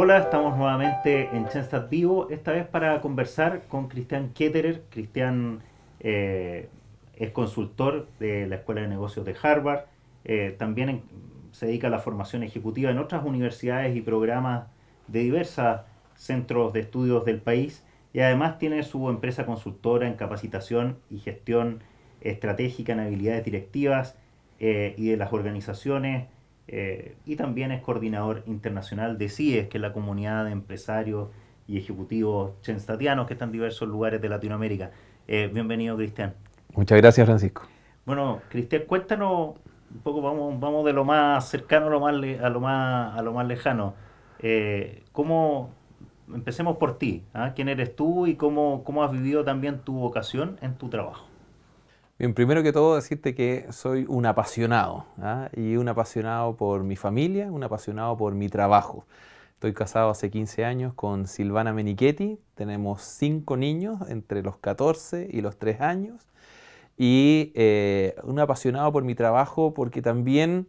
Hola, estamos nuevamente en Chenstat Vivo, esta vez para conversar con Cristian Ketterer. Cristian eh, es consultor de la Escuela de Negocios de Harvard, eh, también se dedica a la formación ejecutiva en otras universidades y programas de diversos centros de estudios del país y además tiene su empresa consultora en capacitación y gestión estratégica en habilidades directivas eh, y de las organizaciones eh, y también es coordinador internacional de CIES, que es la comunidad de empresarios y ejecutivos chenstatianos que están en diversos lugares de Latinoamérica. Eh, bienvenido, Cristian. Muchas gracias, Francisco. Bueno, Cristian, cuéntanos un poco, vamos, vamos de lo más cercano a lo más, a lo más, a lo más lejano. Eh, ¿Cómo, empecemos por ti. Ah? ¿Quién eres tú y cómo, cómo has vivido también tu vocación en tu trabajo? Bien, primero que todo decirte que soy un apasionado ¿ah? y un apasionado por mi familia, un apasionado por mi trabajo. Estoy casado hace 15 años con Silvana Menichetti, tenemos cinco niños entre los 14 y los 3 años y eh, un apasionado por mi trabajo porque también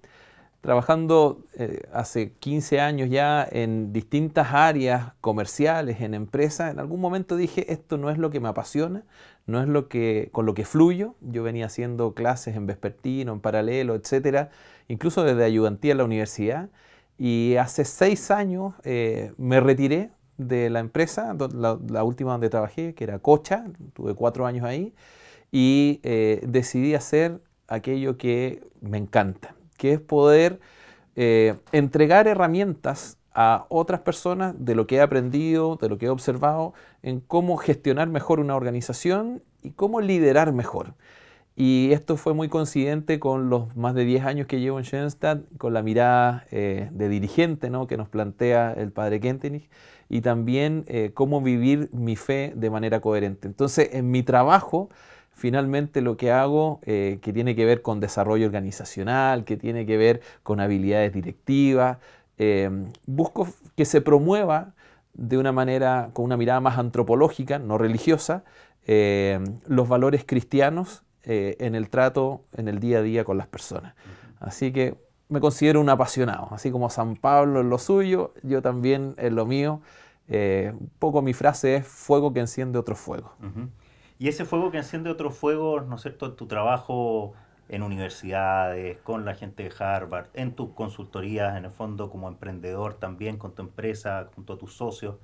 trabajando eh, hace 15 años ya en distintas áreas comerciales, en empresas, en algún momento dije, esto no es lo que me apasiona, no es lo que, con lo que fluyo. Yo venía haciendo clases en vespertino, en paralelo, etcétera, incluso desde ayudantía en la universidad. Y hace seis años eh, me retiré de la empresa, la, última donde trabajé, que era Cocha, tuve cuatro años ahí, y eh, decidí hacer aquello que me encanta que es poder eh, entregar herramientas a otras personas de lo que he aprendido, de lo que he observado, en cómo gestionar mejor una organización y cómo liderar mejor. Y esto fue muy coincidente con los más de 10 años que llevo en Schoenstatt, con la mirada eh, de dirigente ¿no? que nos plantea el padre Kentenich, y también eh, cómo vivir mi fe de manera coherente. Entonces, en mi trabajo, finalmente lo que hago, eh, que tiene que ver con desarrollo organizacional, que tiene que ver con habilidades directivas, em, busco que se promueva de una manera, con una mirada más antropológica, no religiosa, em, los valores cristianos eh, en el trato, en el día a día con las personas. Así que me considero un apasionado, así como San Pablo en lo suyo, yo también en lo mío. Eh, un poco mi frase es fuego que enciende otro fuego. Y ese fuego que enciende otros fuegos, ¿no es cierto?, en tu trabajo en universidades, con la gente de Harvard, en tus consultorías, en el fondo como emprendedor también, con tu empresa, junto a tus socios.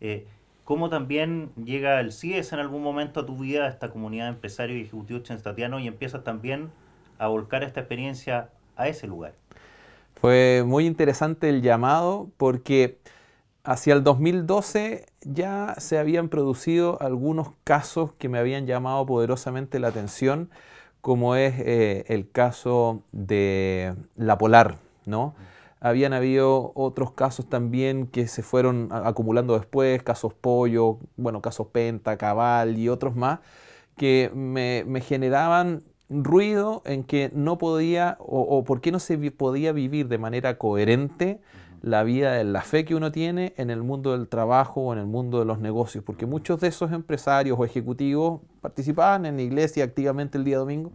Eh, ¿Cómo también llega el CIES en algún momento a tu vida, a esta comunidad de empresarios y ejecutivos chenstatianos, y empiezas también a volcar esta experiencia a ese lugar? Fue muy interesante el llamado porque hacia el 2012 ya se habían producido algunos casos que me habían llamado poderosamente la atención, como es eh, el caso de la Polar, ¿no? Habían habido otros casos también que se fueron acumulando después, casos Pollo, bueno, casos Penta, Cabal y otros más, que me, generaban ruido en que no podía o por qué no se podía vivir de manera coherente la vida, la fe que uno tiene en el mundo del trabajo o en el mundo de los negocios, porque muchos de esos empresarios o ejecutivos participaban en la iglesia activamente el día domingo.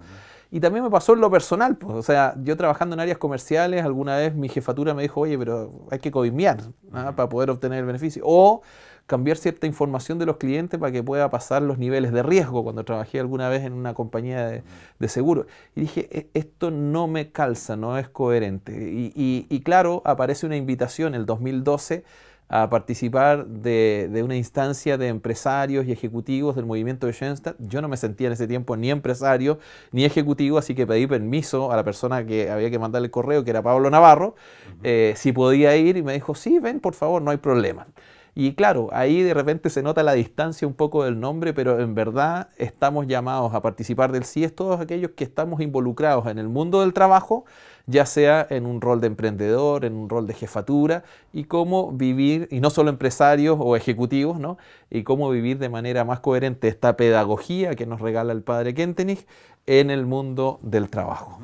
Y también me pasó en lo personal, pues, o sea, yo trabajando en áreas comerciales, alguna vez mi jefatura me dijo, oye, pero hay que coimiar ¿ah? para poder obtener el beneficio. O cambiar cierta información de los clientes para que pueda pasar los niveles de riesgo cuando trabajé alguna vez en una compañía de, mm. de seguro. Y dije, e-, esto no me calza, no es coherente. Y, claro, aparece una invitación en el 2012 a participar de, una instancia de empresarios y ejecutivos del movimiento de Schoenstatt. Yo no me sentía en ese tiempo ni empresario ni ejecutivo, así que pedí permiso a la persona que había que mandar el correo, que era Pablo Navarro, eh, si podía ir y me dijo, sí, ven, por favor, no hay problema. Y claro, ahí de repente se nota la distancia un poco del nombre, pero en verdad estamos llamados a participar del CIES todos aquellos que estamos involucrados en el mundo del trabajo, ya sea en un rol de emprendedor, en un rol de jefatura, y cómo vivir, y no solo empresarios o ejecutivos, ¿no? Y cómo vivir de manera más coherente esta pedagogía que nos regala el padre Kentenich en el mundo del trabajo.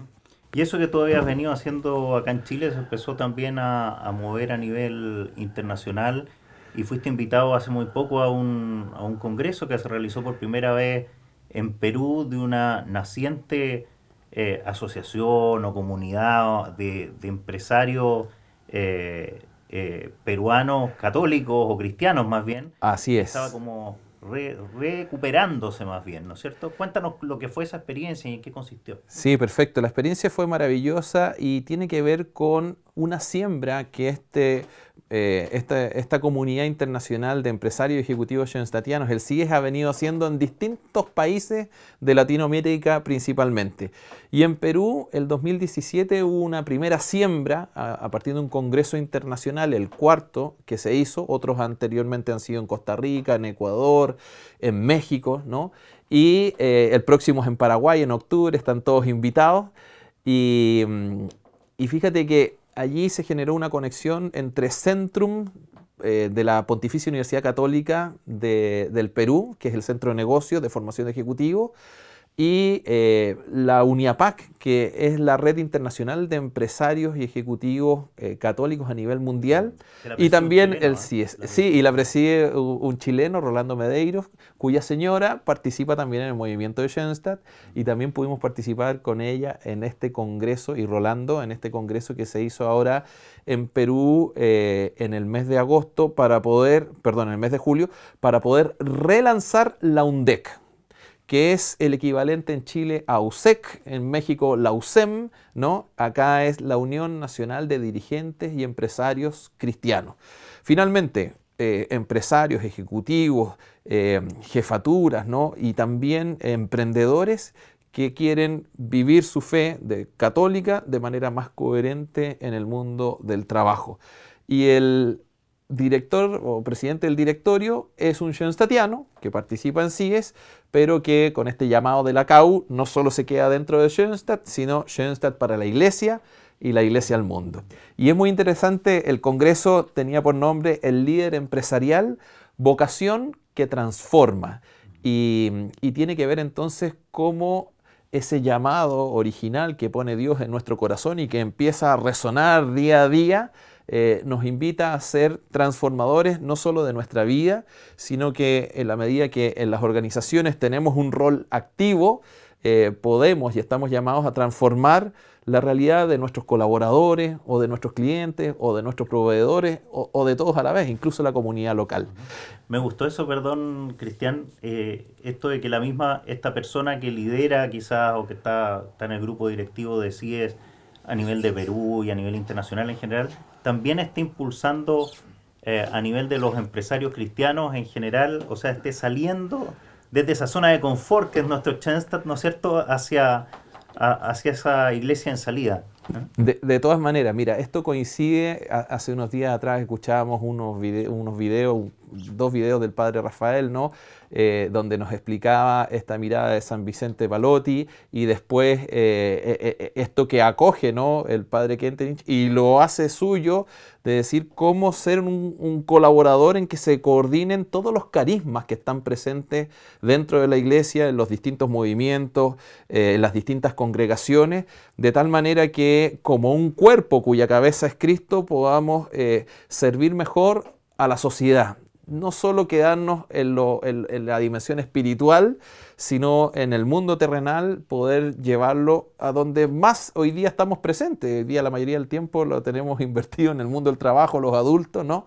Y eso que todavía has venido haciendo acá en Chile se empezó también a, a mover a nivel internacional y fuiste invitado hace muy poco a un, congreso que se realizó por primera vez en Perú de una naciente eh, asociación o comunidad de, empresarios eh, eh, peruanos católicos o cristianos más bien. Así es. Estaba como recuperándose más bien, ¿no es cierto? Cuéntanos lo que fue esa experiencia y en qué consistió. Sí, perfecto. La experiencia fue maravillosa y tiene que ver con una siembra que este, eh, esta, comunidad internacional de empresarios y ejecutivos tatianos el CIES, ha venido haciendo en distintos países de Latinoamérica principalmente. Y en Perú, el 2017 hubo una primera siembra a, partir de un congreso internacional, el cuarto que se hizo, otros anteriormente han sido en Costa Rica, en Ecuador, en México, ¿no? Y eh, el próximo es en Paraguay, en octubre, están todos invitados. Y, mm, y fíjate que allí se generó una conexión entre Centrum eh, de la Pontificia Universidad Católica del Perú, que es el centro de negocios de formación de y eh, la UNIAPAC, que es la red internacional de empresarios y ejecutivos eh, católicos a nivel mundial, y también el ¿ah? CIES. Sí, y la preside un chileno, Rolando Medeiros, cuya señora participa también en el movimiento de Schoenstatt, y también pudimos participar con ella en este congreso, y Rolando, en este congreso que se hizo ahora en Perú eh, en el mes de agosto, para poder, perdón, en el mes de julio, para poder relanzar la UNDEC que es el equivalente en Chile a USEC, en México la USEM, ¿no? Acá es la Unión Nacional de Dirigentes y Empresarios Cristianos. Finalmente, eh, empresarios, ejecutivos, eh, jefaturas, ¿no? Y también emprendedores que quieren vivir su fe de católica de manera más coherente en el mundo del trabajo. Y el director o presidente del directorio es un Schoenstatiano que participa en CIES, pero que con este llamado de la CAU no solo se queda dentro de Schoenstatt, sino Schoenstatt para la Iglesia y la Iglesia al mundo. Y es muy interesante, el Congreso tenía por nombre el líder empresarial, vocación que transforma. Y, y tiene que ver entonces cómo ese llamado original que pone Dios en nuestro corazón y que empieza a resonar día a día, eh, nos invita a ser transformadores no solo de nuestra vida, sino que en la medida que en las organizaciones tenemos un rol activo, eh, podemos y estamos llamados a transformar la realidad de nuestros colaboradores o de nuestros clientes o de nuestros proveedores o, de todos a la vez, incluso la comunidad local. Me gustó eso, perdón, Cristian, eh, esto de que la misma, esta persona que lidera quizás o que está, está en el grupo directivo de CIES a nivel de Perú y a nivel internacional en general, también está impulsando eh, a nivel de los empresarios cristianos en general, o sea, esté saliendo desde esa zona de confort que es nuestro Chenstadt, ¿no es cierto?, hacia, hacia esa iglesia en salida. De, todas maneras, mira, esto coincide, hace unos días atrás escuchábamos unos, unos videos, dos videos del padre Rafael, ¿no? Eh, donde nos explicaba esta mirada de San Vicente Balotti y después eh, eh, esto que acoge ¿no? el padre Kentenich y lo hace suyo de decir cómo ser un, colaborador en que se coordinen todos los carismas que están presentes dentro de la iglesia, en los distintos movimientos, en las distintas congregaciones, de tal manera que como un cuerpo cuya cabeza es Cristo podamos servir mejor a la sociedad no solo quedarnos en, la dimensión espiritual, sino en el mundo terrenal, poder llevarlo a donde más hoy día estamos presentes. Hoy día la mayoría del tiempo lo tenemos invertido en el mundo del trabajo, los adultos, ¿no?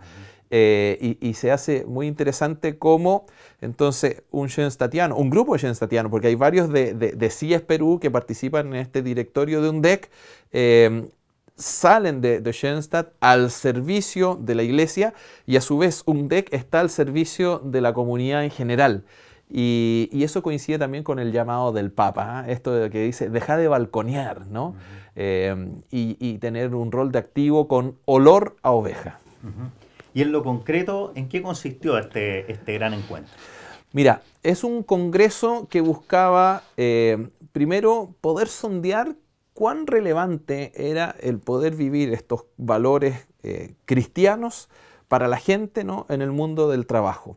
Eh, y, se hace muy interesante cómo entonces un Shenstatiano, un grupo de Shenstatiano, porque hay varios de, CIES Perú que participan en este directorio de UNDEC, eh, salen de, de al servicio de la iglesia y a su vez UNDEC está al servicio de la comunidad en general. Y, eso coincide también con el llamado del Papa, ¿ah? esto de que dice, deja de balconear, eh, y, tener un rol de activo con olor a oveja. Y en lo concreto, ¿en qué consistió este, este gran encuentro? Mira, es un congreso que buscaba eh, primero poder sondear cuán relevante era el poder vivir estos valores eh, cristianos para la gente ¿no? en el mundo del trabajo.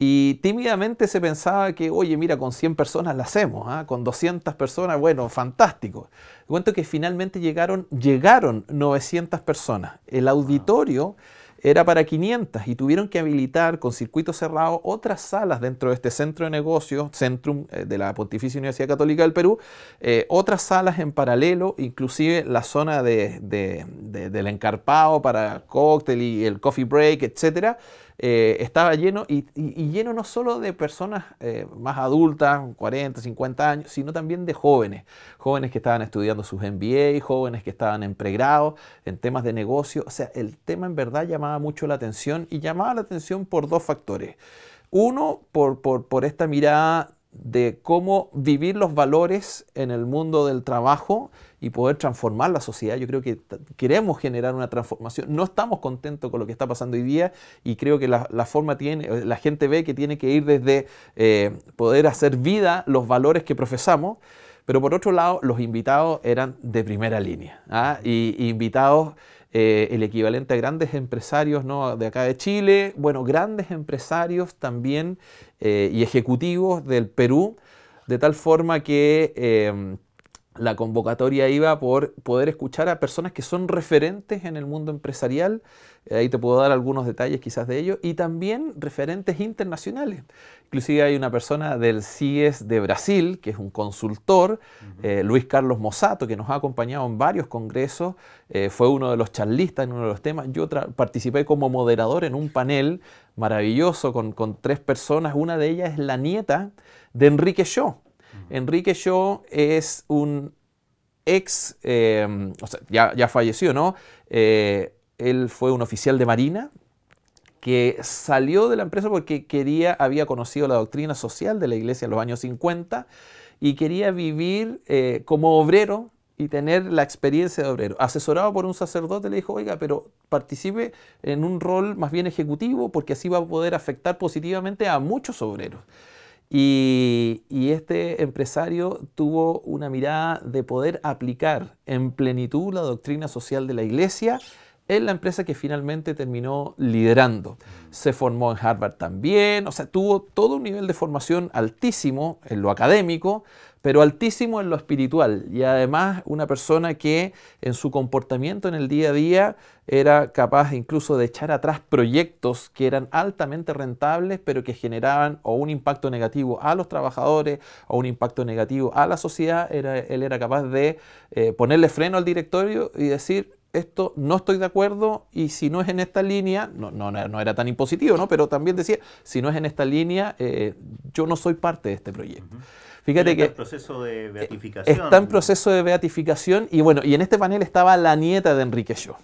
Y tímidamente se pensaba que, oye, mira, con 100 personas la hacemos, ¿ah? con 200 personas, bueno, fantástico. Cuento que finalmente llegaron, llegaron 900 personas. El auditorio era para 500 y tuvieron que habilitar con circuito cerrado otras salas dentro de este centro de negocios, Centrum eh, de la Pontificia Universidad Católica del Perú, eh, otras salas en paralelo, inclusive la zona del encarpado para cóctel y el coffee break, etcétera eh, estaba lleno y, lleno no solo de personas eh, más adultas, 40, 50 años, sino también de jóvenes, jóvenes que estaban estudiando sus MBA, jóvenes que estaban en pregrado, en temas de negocio. O sea, el tema en verdad llamaba mucho la atención y llamaba la atención por dos factores. Uno, por, por, por esta mirada de cómo vivir los valores en el mundo del trabajo y poder transformar la sociedad. Yo creo que queremos generar una transformación. No estamos contentos con lo que está pasando hoy día y creo que la, forma tiene, eh, la gente ve que tiene que ir desde eh, poder hacer vida los valores que profesamos. Pero por otro lado, los invitados eran de primera línea ¿ah? y invitados eh, el equivalente a grandes empresarios de acá de Chile, bueno, grandes empresarios también eh, y ejecutivos del Perú, de tal forma que eh, la convocatoria iba por poder escuchar a personas que son referentes en el mundo empresarial Ahí te puedo dar algunos detalles quizás de ello. Y también referentes internacionales. Inclusive hay una persona del CIES de Brasil, que es un consultor, eh, Luis Carlos Mosato, que nos ha acompañado en varios congresos. Eh, fue uno de los charlistas en uno de los temas. Yo participé como moderador en un panel maravilloso con, tres personas. Una de ellas es la nieta de Enrique Shaw. Enrique Shaw es un ex, eh, o sea, ya, falleció, ¿no? Él fue un oficial de marina que salió de la empresa porque quería, había conocido la doctrina social de la iglesia en los años 50 y quería vivir eh, como obrero y tener la experiencia de obrero. Asesorado por un sacerdote le dijo, oiga, pero participe en un rol más bien ejecutivo porque así va a poder afectar positivamente a muchos obreros. y, este empresario tuvo una mirada de poder aplicar en plenitud la doctrina social de la iglesia es la empresa que finalmente terminó liderando. Se formó en Harvard también, o sea, tuvo todo un nivel de formación altísimo en lo académico, pero altísimo en lo espiritual. Y además una persona que en su comportamiento en el día a día era capaz incluso de echar atrás proyectos que eran altamente rentables, pero que generaban o un impacto negativo a los trabajadores o un impacto negativo a la sociedad. Era, él era capaz de eh, ponerle freno al directorio y decir, esto no estoy de acuerdo y si no es en esta línea, no, no, era tan impositivo, ¿no? pero también decía, si no es en esta línea, eh, yo no soy parte de este proyecto. Fíjate está que... Está en proceso de eh, beatificación. Está en proceso de beatificación y bueno, y en este panel estaba la nieta de Enrique Shaw,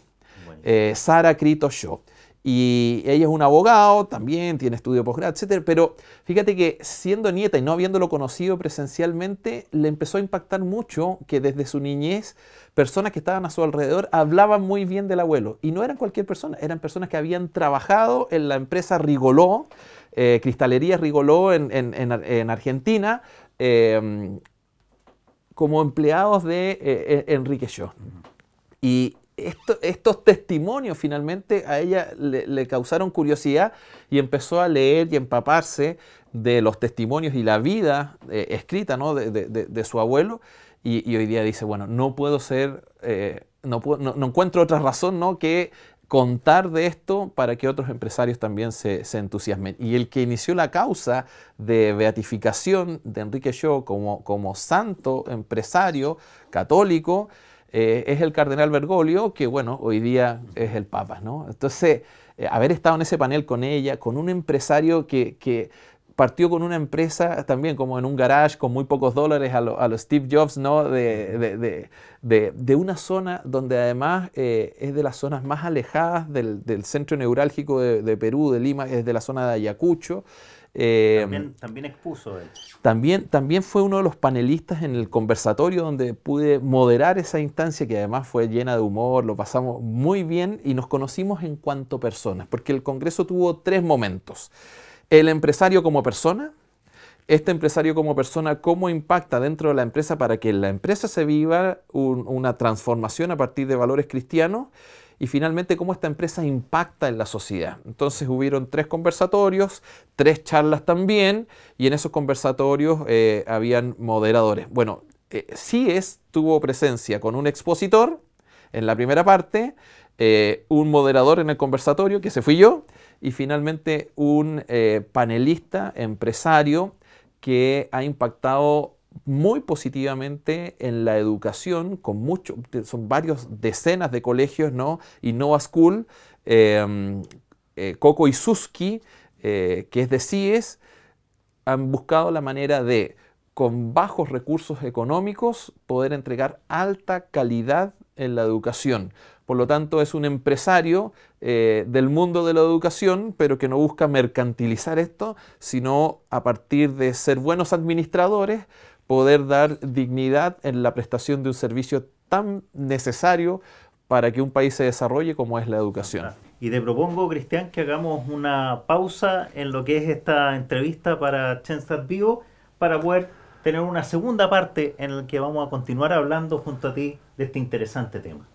eh, Sara Crito Shaw. Y ella es un abogado, también tiene estudio de posgrado, etc. Pero fíjate que siendo nieta y no habiéndolo conocido presencialmente, le empezó a impactar mucho que desde su niñez personas que estaban a su alrededor hablaban muy bien del abuelo. Y no eran cualquier persona, eran personas que habían trabajado en la empresa Rigoló, eh, Cristalería Rigoló en, Argentina, em, como empleados de eh, eh, Enrique Shaw. Y, estos testimonios finalmente a ella le, causaron curiosidad y empezó a leer y empaparse de los testimonios y la vida eh, escrita de, su abuelo. Y, hoy día dice, bueno, no puedo ser, eh, no, encuentro otra razón ¿no? que contar de esto para que otros empresarios también se, entusiasmen. Y el que inició la causa de beatificación de Enrique Shaw como santo empresario católico, eh, es el cardenal Bergoglio, que bueno, hoy día es el Papa, ¿no? Entonces, eh, haber estado en ese panel con ella, con un empresario que, partió con una empresa también como en un garage con muy pocos dólares a los Steve Jobs, ¿no? De, una zona donde además eh, es de las zonas más alejadas del, del centro neurálgico de Perú, de Lima, es de la zona de Ayacucho. Eh, también, expuso él. También, también fue uno de los panelistas en el conversatorio donde pude moderar esa instancia que además fue llena de humor, lo pasamos muy bien y nos conocimos en cuanto personas, porque el Congreso tuvo tres momentos. El empresario como persona, este empresario como persona, cómo impacta dentro de la empresa para que la empresa se viva una transformación a partir de valores cristianos y finalmente cómo esta empresa impacta en la sociedad. Entonces hubieron tres conversatorios, tres charlas también, y en esos conversatorios eh, habían moderadores. Bueno, eh, sí es tuvo presencia con un expositor en la primera parte, eh, un moderador en el conversatorio, que se fui yo, y finalmente un panelista, empresario, que ha impactado muy positivamente en la educación, con mucho, son varias decenas de colegios, ¿no? Nova School, em, eh, Coco y Suski, eh, que es de CIES, han buscado la manera de, con bajos recursos económicos, poder entregar alta calidad en la educación. Por lo tanto, es un empresario eh, del mundo de la educación, pero que no busca mercantilizar esto, sino a partir de ser buenos administradores, poder dar dignidad en la prestación de un servicio tan necesario para que un país se desarrolle como es la educación. Y te propongo, Cristian, que hagamos una pausa en lo que es esta entrevista para Chensat Vivo para poder tener una segunda parte en la que vamos a continuar hablando junto a ti de este interesante tema.